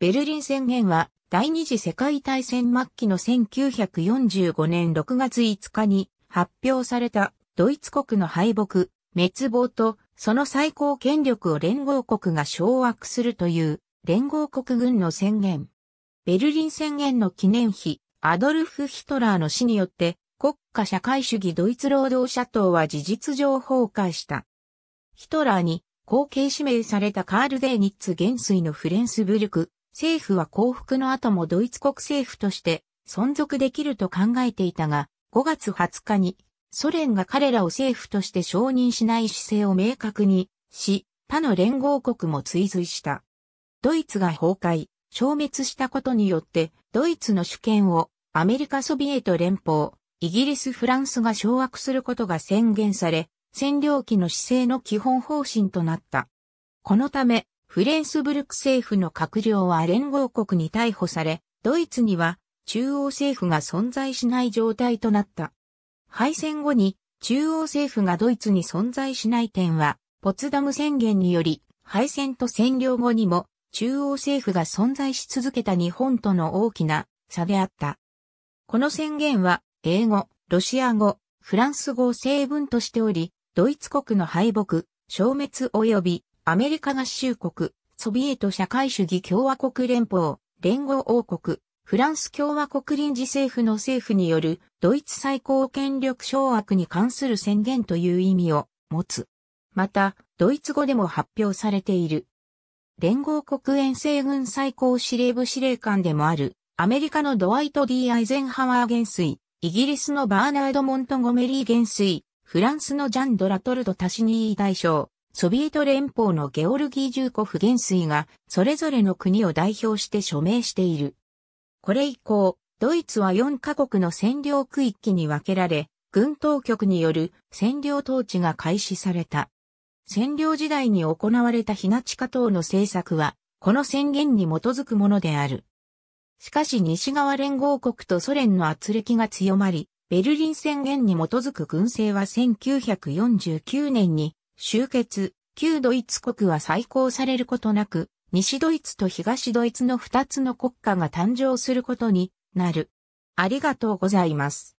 ベルリン宣言は第二次世界大戦末期の1945年6月5日に発表されたドイツ国の敗北、滅亡とその最高権力を連合国が掌握するという連合国軍の宣言。ベルリン宣言の記念碑、アドルフ・ヒトラーの死によって国家社会主義ドイツ労働者党は事実上崩壊した。ヒトラーに後継指名されたカール・デーニッツ元帥のフレンスブルク政府は降伏の後もドイツ国政府として存続できると考えていたが、5月20日にソ連が彼らを政府として承認しない姿勢を明確にし、他の連合国も追随した。ドイツが崩壊、消滅したことによって、ドイツの主権をアメリカソビエト連邦、イギリスフランスが掌握することが宣言され、占領期の姿勢の基本方針となった。このため、フレンスブルク政府の閣僚は連合国に逮捕され、ドイツには中央政府が存在しない状態となった。敗戦後に中央政府がドイツに存在しない点は、ポツダム宣言により、敗戦と占領後にも中央政府が存在し続けた日本との大きな差であった。この宣言は、英語、ロシア語、フランス語を成文としており、ドイツ国の敗北、消滅及びアメリカ合衆国、ソビエト社会主義共和国連邦、連合王国、フランス共和国臨時政府の政府によるドイツ最高権力掌握に関する宣言という意味を持つ。また、ドイツ語でも発表されている。連合国遠征軍最高司令部司令官でもある、アメリカのドワイト・ D・ アイゼンハワー元帥、イギリスのバーナード・モントゴメリー元帥、フランスのジャン・ド・ラトルド・タシニー大将、ソビエト連邦のゲオルギージューコフ元帥が、それぞれの国を代表して署名している。これ以降、ドイツは4カ国の占領区域に分けられ、軍当局による占領統治が開始された。占領時代に行われた日ナ地下等の政策は、この宣言に基づくものである。しかし西側連合国とソ連の圧力が強まり、ベルリン宣言に基づく軍政は1949年に終結、旧ドイツ国は再考されることなく、西ドイツと東ドイツの二つの国家が誕生することになる。ありがとうございます。